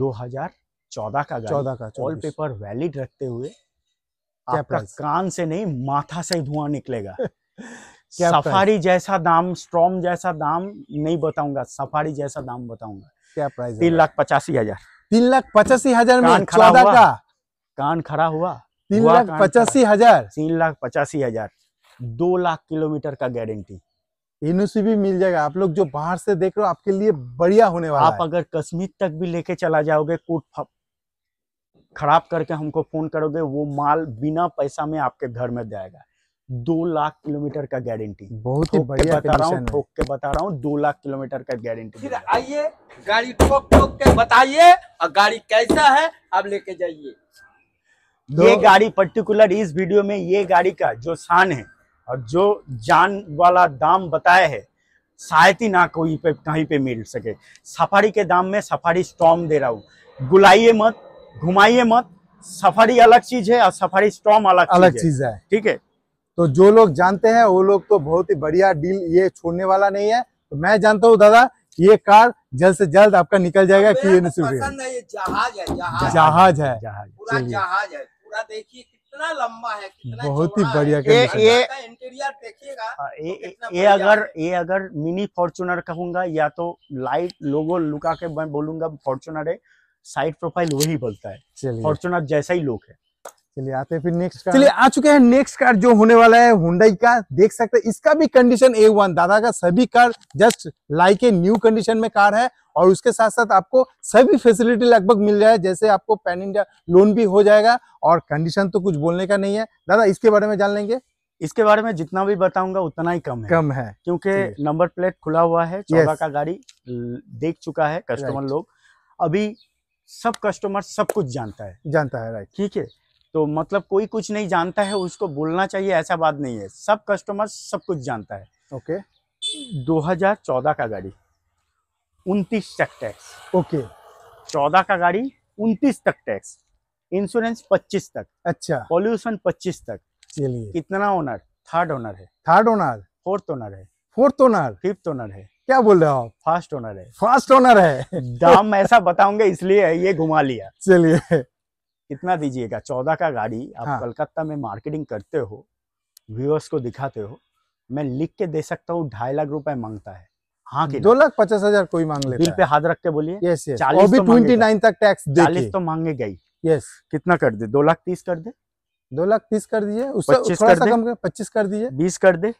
2014 का चौदह का ऑल पेपर वैलिड रखते हुए आपका कान से नहीं माथा से धुआं निकलेगा सफारी जैसा दाम स्ट्रॉम जैसा दाम नहीं बताऊंगा सफारी जैसा दाम बताऊंगा क्या प्राइस तीन लाख पचासी हजार तीन लाख पचासी हजार में चौदह का कान खड़ा हुआ तीन लाख पचासी हजार तीन लाख पचासी हजार दो लाख किलोमीटर का गारंटी यूनिवर्सिटी भी मिल जाएगा आप लोग जो बाहर से देख रहे हो आपके लिए बढ़िया होने वाला आप अगर कश्मीर तक भी लेके चला जाओगे कोट खराब करके हमको फोन करोगे वो माल बिना पैसा में आपके घर में जाएगा दो लाख किलोमीटर का गारंटी बहुत ही बढ़िया बता रहा हूँ ठोक के बता रहा हूँ दो लाख किलोमीटर का गारंटी फिर आइए गाड़ी ठोक ठोक के बताइए और गाड़ी कैसा है आप लेके जाइए ये गाड़ी पर्टिकुलर इस वीडियो में ये गाड़ी का जो शान है और जो जान वाला दाम बताया है शायद ही ना कोई पे कहीं पे मिल सके सफारी के दाम में सफारी स्टॉम दे रहा हूँ गुलाइए मत घुमाइए मत सफारी अलग चीज है और सफारी स्टॉम अलग अलग चीज है ठीक है तो जो लोग जानते हैं वो लोग तो बहुत ही बढ़िया डील ये छोड़ने वाला नहीं है तो मैं जानता हूँ दादा ये कार जल्द से जल्द आपका निकल जाएगा तो ये पसंद है ये जहाज है जहाज है जहाज है बहुत ही बढ़िया ये ये इंटीरियर देखिएगा हाँ, तो ये ये अगर ये अगर मिनी फॉर्चुनर कहूंगा या तो लाइट लोगो लुका के मैं बोलूंगा फॉर्चुनर है साइड प्रोफाइल वही बोलता है फॉर्चुनर जैसा ही लोग है चलिए आते हैं फिर नेक्स्ट कार चलिए आ चुके हैं नेक्स्ट कार जो होने वाला है हुंडई का देख सकते हैं इसका भी कंडीशन ए वन दादा का सभी car just like a new condition में कार है और उसके साथ साथ आपको सभी फैसिलिटी लगभग मिल जाए जैसे आपको पैन इंडिया लोन भी हो जाएगा और कंडीशन तो कुछ बोलने का नहीं है दादा इसके बारे में जान लेंगे इसके बारे में जितना भी बताऊंगा उतना ही कम है कम है क्योंकि नंबर प्लेट खुला हुआ है चौदह का गाड़ी देख चुका है कस्टमर लोग अभी सब कस्टमर सब कुछ जानता है जानता है राइट ठीक है तो मतलब कोई कुछ नहीं जानता है उसको बोलना चाहिए ऐसा बात नहीं है सब कस्टमर सब कुछ जानता है ओके okay. 2014 का गाड़ी उनतीस तक टैक्स ओके okay. 14 का गाड़ी उनतीस तक टैक्स इंश्योरेंस 25 तक अच्छा पॉल्यूशन 25 तक चलिए कितना ओनर थर्ड ओनर है थर्ड ओनर फोर्थ ओनर है फोर्थ ओनर फिफ्थ ओनर है क्या बोल रहे हो आप फास्ट ओनर है फास्ट ओनर है दाम ऐसा बताऊंगा इसलिए ये घुमा लिया चलिए कितना दीजिएगा चौदह का गाड़ी आप हाँ। कलकत्ता में मार्केटिंग करते हो व्यूअर्स को दिखाते हो मैं लिख के दे सकता हूँ ढाई लाख रुपए मांगता है हाँ दो लाख पचास हजार कोई मांग लेता बिल पे हाथ रख के बोलिए यस यस और ट्वेंटी नाइन तो तक टैक्स चालीस तो मांगे गई यस कितना कर दे दो लाख तीस कर दे दो लाख तीस कर दीजिए पच्चीस पच्चीस कर दीजिए बीस कर दे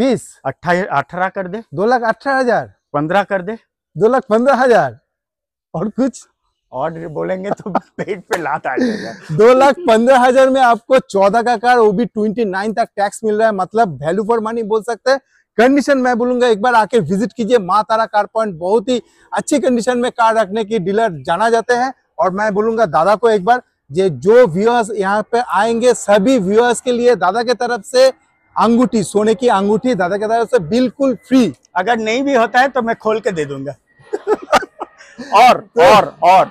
बीस अट्ठाईस अठारह कर दे दो लाख अठारह हजार पंद्रह कर दे दो लाख पंद्रह हजार और कुछ और बोलेंगे तो पेट पे लात आ जाएगा दो लाख पंद्रह हजार में आपको चौदह का कार वो भी ट्वेंटी नाइन तक टैक्स मिल रहा है मतलब वैल्यू फॉर मनी बोल सकते हैं कंडीशन मैं बोलूंगा एक बार आके विजिट कीजिए माँ तारा कार पॉइंट बहुत ही अच्छी कंडीशन में कार रखने की डीलर जाना जाते हैं और मैं बोलूंगा दादा को एक बार ये जो व्यूअर्स यहाँ पे आएंगे सभी व्यूअर्स के लिए दादा के तरफ से अंगूठी सोने की अंगूठी दादा के तरफ से बिल्कुल फ्री अगर नहीं भी होता है तो मैं खोल के दे दूंगा और और और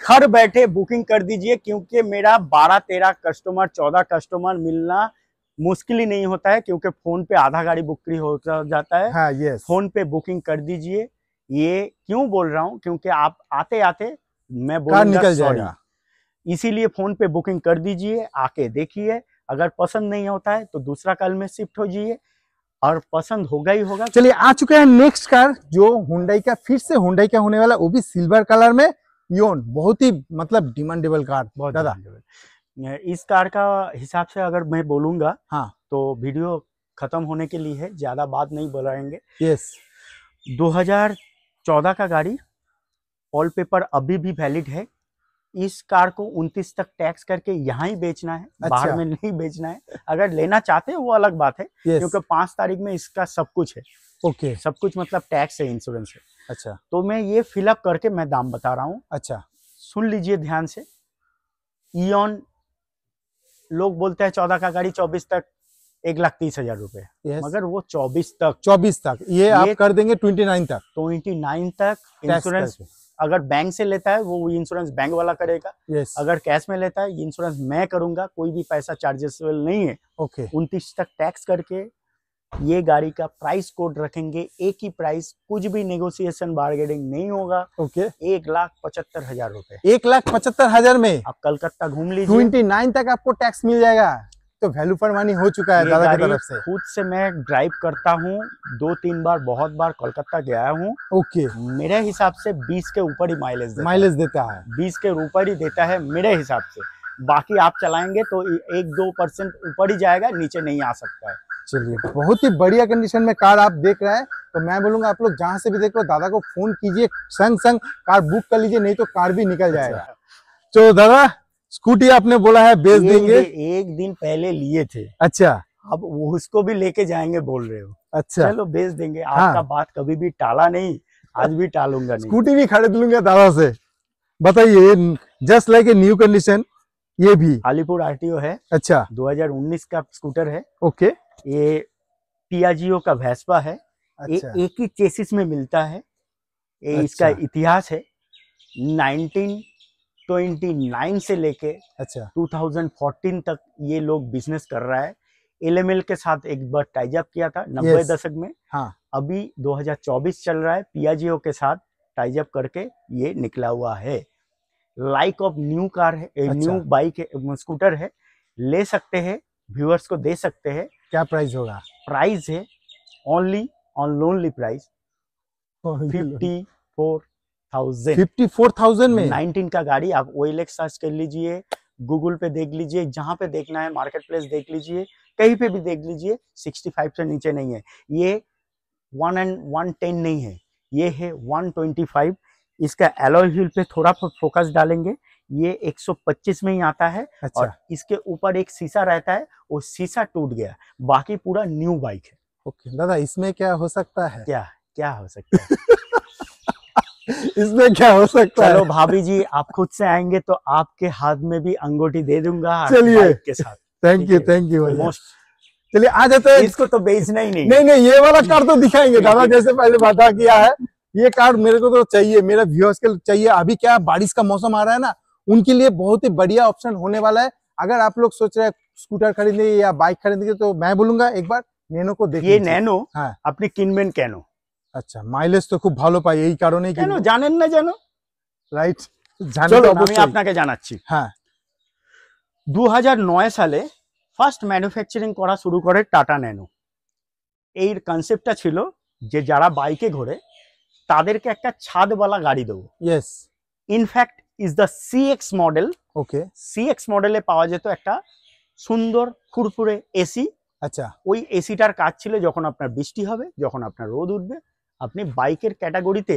घर बैठे बुकिंग कर दीजिए क्योंकि मेरा 12-13 कस्टमर 14 कस्टमर मिलना मुश्किल ही नहीं होता है क्योंकि फोन पे आधा गाड़ी बुक हो जाता है हाँ, यस फोन पे बुकिंग कर दीजिए ये क्यों बोल रहा हूँ क्योंकि आप आते आते मैं बोल निकल जाएगा इसीलिए फोन पे बुकिंग कर दीजिए आके देखिए अगर पसंद नहीं होता है तो दूसरा कल में शिफ्ट हो जाइए और पसंद होगा ही होगा चलिए आ चुके हैं नेक्स्ट कार जो हुडाई का फिर से हुडाई का होने वाला वो भी सिल्वर कलर में योन बहुत ही मतलब डिमांडेबल कार बहुत ज्यादा इस कार का हिसाब से अगर मैं बोलूंगा हाँ तो वीडियो खत्म होने के लिए है ज्यादा बात नहीं बोलाएंगे यस 2014 का गाड़ी ऑल पेपर अभी भी वैलिड है इस कार को 29 तक टैक्स करके यहाँ ही बेचना है अच्छा। बाहर में नहीं बेचना है अगर लेना चाहते हो वो अलग बात है क्योंकि पांच तारीख में इसका सब कुछ है ओके okay. सब कुछ मतलब टैक्स है इंश्योरेंस है अच्छा तो मैं ये फिलअप करके मैं दाम बता रहा हूँ अच्छा सुन लीजिए ध्यान से ईन लोग बोलते हैं चौदह का गाड़ी चौबीस तक एक लाख तीस हजार रूपए मगर वो चौबीस तक चौबीस तक ये, ये आप कर देंगे ट्वेंटी नाइन तक ट्वेंटी नाइन तक इंश्योरेंस अगर बैंक से लेता है वो इंश्योरेंस बैंक वाला करेगा यस अगर कैश में लेता है इंश्योरेंस मैं करूंगा कोई भी पैसा चार्जेस नहीं है ओके उन्तीस उनतीस तक टैक्स करके ये गाड़ी का प्राइस कोड रखेंगे एक ही प्राइस कुछ भी नेगोशिएशन बार्गेनिंग नहीं होगा ओके okay. एक लाख पचहत्तर हजार रूपए एक लाख पचहत्तर हजार में आप कलकत्ता घूम लीजिए ट्वेंटी नाइन तक आपको टैक्स मिल जाएगा तो वैल्यू फॉर मनी हो चुका है दादा की तरफ से खुद से मैं ड्राइव करता हूँ दो तीन बार बहुत बार कोलकाता गया हूँ ओके मेरे हिसाब से बीस के ऊपर ही माइलेज माइलेज देता है बीस के ऊपर ही देता है मेरे हिसाब से बाकी आप चलाएंगे तो एक दो परसेंट ऊपर ही जाएगा नीचे नहीं आ सकता है चलिए बहुत ही बढ़िया कंडीशन में कार आप देख रहे हैं तो मैं बोलूंगा आप लोग जहाँ से भी देख लो दादा को फोन कीजिए संग संग कार बुक कर लीजिए नहीं तो कार भी निकल अच्छा। जाएगा तो दादा स्कूटी आपने बोला है बेच देंगे एक दिन पहले लिए थे अच्छा अब उसको भी लेके जाएंगे बोल रहे हो अच्छा चलो बेच देंगे हाँ। आपका बात कभी भी टाला नहीं आज भी टालूंगा स्कूटी भी खरीद लूंगा दादा से बताइए just like a new condition ये भी अलीपुर आरटीओ है अच्छा 2019 का स्कूटर है ओके ये पियाजियो का भैंसवा है अच्छा। एक ही चेसिस में मिलता है ये अच्छा। इसका इतिहास है 1929 से लेके अच्छा 2014 तक ये लोग बिजनेस कर रहा है एल के साथ एक बार टाइजअप किया था नब्बे दशक में हाँ अभी 2024 चल रहा है पियाजियो के साथ टाइजअप करके ये निकला हुआ है लाइक ऑफ न्यू कार है अच्छा। न्यू बाइक है स्कूटर है ले सकते हैं व्यूअर्स को दे सकते हैं क्या प्राइस होगा प्राइस है only on lonely price fifty four thousand fifty four thousand में नाइनटीन का गाड़ी आप ओएलएक्स सर्च कर लीजिए गूगल पे देख लीजिए जहां पे देखना है मार्केट प्लेस देख लीजिए कहीं पे भी देख लीजिए सिक्सटी फाइव से नीचे नहीं है ये वन एंड वन टेन नहीं है ये है वन ट्वेंटी फाइव इसका एलोय व्हील पे थोड़ा फोकस डालेंगे ये 125 में ही आता है अच्छा। और इसके ऊपर एक शीशा रहता है वो शीशा टूट गया बाकी पूरा न्यू बाइक है ओके दादा इसमें क्या हो सकता है क्या क्या हो सकता है इसमें क्या हो सकता है भाभी जी आप खुद से आएंगे तो आपके हाथ में भी अंगूठी दे दूंगा चलिए के साथ thank you thank you most चलिए आ जाते हैं इसको तो बेचना ही नहीं नहीं नहीं ये वाला कार तो दिखाएंगे दादा जैसे पहले बता किया है ये कार्ड मेरे को तो चाहिए मेरे व्यूअर्स के चाहिए अभी क्या बारिश का मौसम आ रहा है ना उनके लिए बहुत ही बढ़िया ऑप्शन होने वाला है अगर आप लोग सोच रहे हैं स्कूटर खरीदेंगे या बाइक खरीदेंगे तो मैं बोलूंगा एक बार नैनो को देखिए नैनो हाँ अपनी किनमेन कैनो अच्छा माइलेज तो खूब भलो पाए यही कारण तो क्या जानें ना जानो राइट आपके जाना हाँ दो हजार नये साले फार्ष्ट मैनुफैक्चारिंग शुरू करें टाटा नैनो यसेप्ट जरा बैके घोड़े তাদেরকে একটা ছাদওয়ালা গাড়ি দেবো yes in fact is the X model okay C X মডেলে পাওয়া যেত একটা সুন্দর ফুরফুরে এসি আচ্ছা ওই এসিটার কাজ ছিল যখন আপনার বৃষ্টি হবে যখন আপনার রোদ উঠবে আপনি বাইকের ক্যাটাগরিতে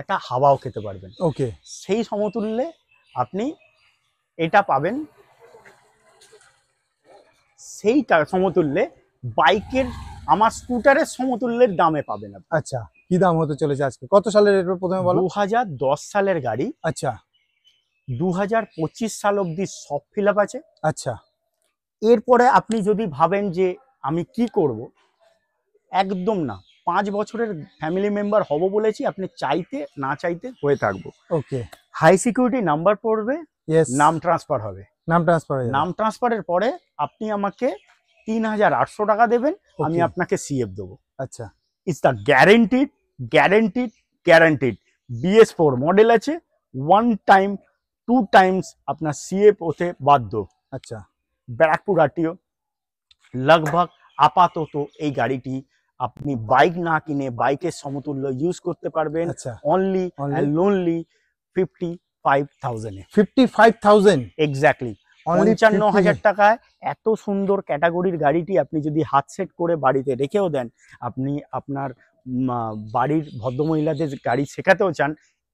একটা হাওয়াও খেতে পারবেন ওকে সেই সমতুল্যে আপনি এটা পাবেন সেইটা সমতুল্যে বাইকের আমার স্কুটারের সমতুল্যের দামে পাবেন আচ্ছা কি দাম হতে চলেছে আজকে কত সালের রেট প্রথমে বলো দু সালের গাড়ি আচ্ছা দু সাল অবধি সব ফিল আছে আচ্ছা এরপরে আপনি যদি ভাবেন যে আমি কি করব একদম না পাঁচ বছরের ফ্যামিলি মেম্বার হব বলেছি আপনি চাইতে না চাইতে হয়ে থাকবো ওকে হাই সিকিউরিটি নাম্বার পড়বে নাম ট্রান্সফার হবে নাম ট্রান্সফার নাম ট্রান্সফারের পরে আপনি আমাকে তিন হাজার আটশো টাকা দেবেন আমি আপনাকে সিএফ দেবো আচ্ছা it's the guaranteed guaranteed guaranteed BS four model আছে ওয়ান টাইম টু টাইমস আপনার সিএফ ওতে বাধ্য আচ্ছা ব্যারাকপুর আটিও লগভগ আপাতত এই গাড়িটি আপনি বাইক না কিনে বাইকের সমতুল্য ইউজ করতে পারবেন অনলি লোনলি ফিফটি ফাইভ থাউজেন্ডে ফিফটি ফাইভ থাউজেন্ড এক্স্যাক্টলি পঞ্চান্ন হাজার টাকায় এত সুন্দর ক্যাটাগরির গাড়িটি আপনি যদি হাত সেট করে বাড়িতে রেখেও দেন আপনি আপনার বাড়ির ভদ্রমহিলাদের গাড়ি শেখাতেও চান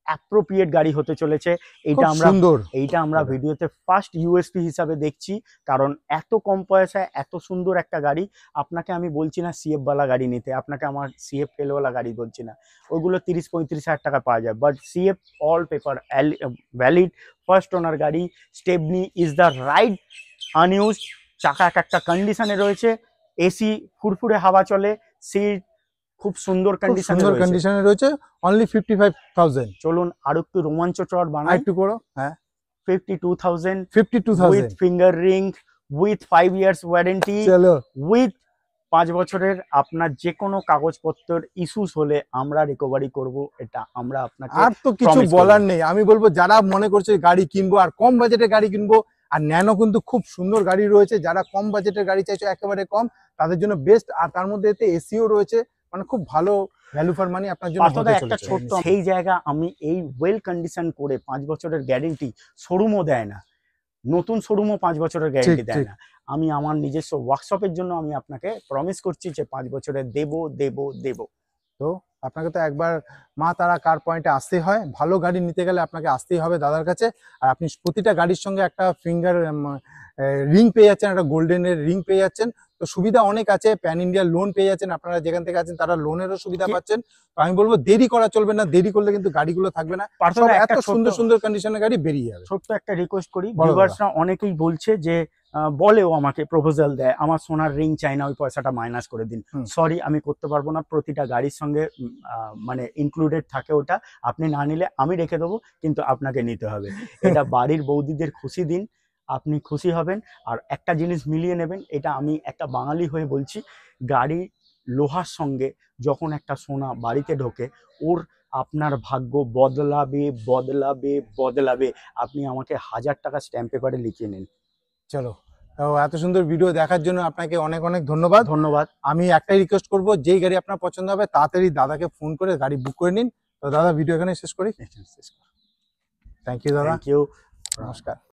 অ্যাপ্রোপ্রিয়েট গাড়ি হতে চলেছে এইটা আমরা সুন্দর এইটা আমরা আচ্ছা। ভিডিওতে ফার্স্ট ইউএসপি হিসাবে দেখছি কারণ এত কম পয়সায় এত সুন্দর একটা গাড়ি আপনাকে আমি বলছি না বালা গাড়ি নিতে আপনাকে আমার সিএফ ফেলওয়ালা গাড়ি বলছি না ওগুলো তিরিশ পঁয়ত্রিশ হাজার টাকা পাওয়া যায় but CF all paper valid first owner গাড়ি stepney is the right unused চাকা এক একটা কন্ডিশনে রয়েছে এসি ফুরফুরে হাওয়া চলে সিট খুব সুন্দর কন্ডিশন সুন্দর কন্ডিশনে রয়েছে অনলি 55000 চলুন আর একটু রোমাঞ্চকর বানাই একটু করো হ্যাঁ 52000 with finger ring with 5 years warranty চলো উইথ পাঁচ বছরের আপনার যে কোনো কাগজপত্রের ইস্যুস হলে আমরা রিকভারি করব এটা আমরা আপনাকে আর তো কিছু বলার নেই আমি বলবো যারা মনে করছে গাড়ি কিনবো আর কম বাজেটে গাড়ি কিনবো আর ন্যানো কিন্তু খুব সুন্দর গাড়ি রয়েছে যারা কম বাজেটের গাড়ি চাইছো একেবারে কম তাদের জন্য বেস্ট আর তার মধ্যে এতে এসিও রয়েছে মানে খুব ভালো ভ্যালু ফর মানি আপনার জন্য একটা ছোট্ট সেই জায়গা আমি এই ওয়েল কন্ডিশন করে পাঁচ বছরের গ্যারেন্টি শোরুমও দেয় না নতুন শোরুমও পাঁচ বছরের গ্যারেন্টি দেয় না আমি আমার নিজস্ব ওয়ার্কশপের জন্য আমি আপনাকে প্রমিস করছি যে পাঁচ বছরে দেব দেব দেব তো আপনাকে তো একবার মা তারা কার পয়েন্টে আসতেই হয় ভালো গাড়ি নিতে গেলে আপনাকে আসতেই হবে দাদার কাছে আর আপনি প্রতিটা গাড়ির সঙ্গে একটা ফিঙ্গার রিং পেয়ে যাচ্ছেন একটা গোল্ডেনের রিং পেয়ে যাচ্ছেন তো সুবিধা অনেক আছে প্যান ইন্ডিয়া লোন পেয়ে যাচ্ছেন আপনারা যেখান থেকে আছেন তারা লোনেরও সুবিধা পাচ্ছেন তো আমি বলবো দেরি করা চলবে না দেরি করলে কিন্তু গাড়িগুলো থাকবে না এত সুন্দর সুন্দর কন্ডিশনের গাড়ি বেরিয়ে যাবে ছোট্ট একটা রিকোয়েস্ট করি ভিউয়ার্সরা অনেকেই বলছে যে বলেও আমাকে প্রপোজাল দেয় আমার সোনার রিং চাই না ওই পয়সাটা মাইনাস করে দিন সরি আমি করতে পারবো না প্রতিটা গাড়ির সঙ্গে মানে ইনক্লুডেড থাকে ওটা আপনি না নিলে আমি রেখে দেবো কিন্তু আপনাকে নিতে হবে এটা বাড়ির বৌদিদের খুশি দিন আপনি খুশি হবেন আর একটা জিনিস মিলিয়ে নেবেন এটা আমি একটা বাঙালি হয়ে বলছি গাড়ি লোহার সঙ্গে যখন একটা সোনা বাড়িতে ঢোকে ওর আপনার ভাগ্য বদলাবে বদলাবে বদলাবে আপনি আমাকে হাজার টাকা স্ট্যাম্প পেপারে লিখিয়ে নিন চলো এত সুন্দর ভিডিও দেখার জন্য আপনাকে অনেক অনেক ধন্যবাদ ধন্যবাদ আমি একটাই রিকোয়েস্ট করব যেই গাড়ি আপনার পছন্দ হবে তাড়াতাড়ি দাদাকে ফোন করে গাড়ি বুক করে নিন তো দাদা ভিডিও এখানে শেষ করি শেষ করি থ্যাংক ইউ দাদা থ্যাংক ইউ নমস্কার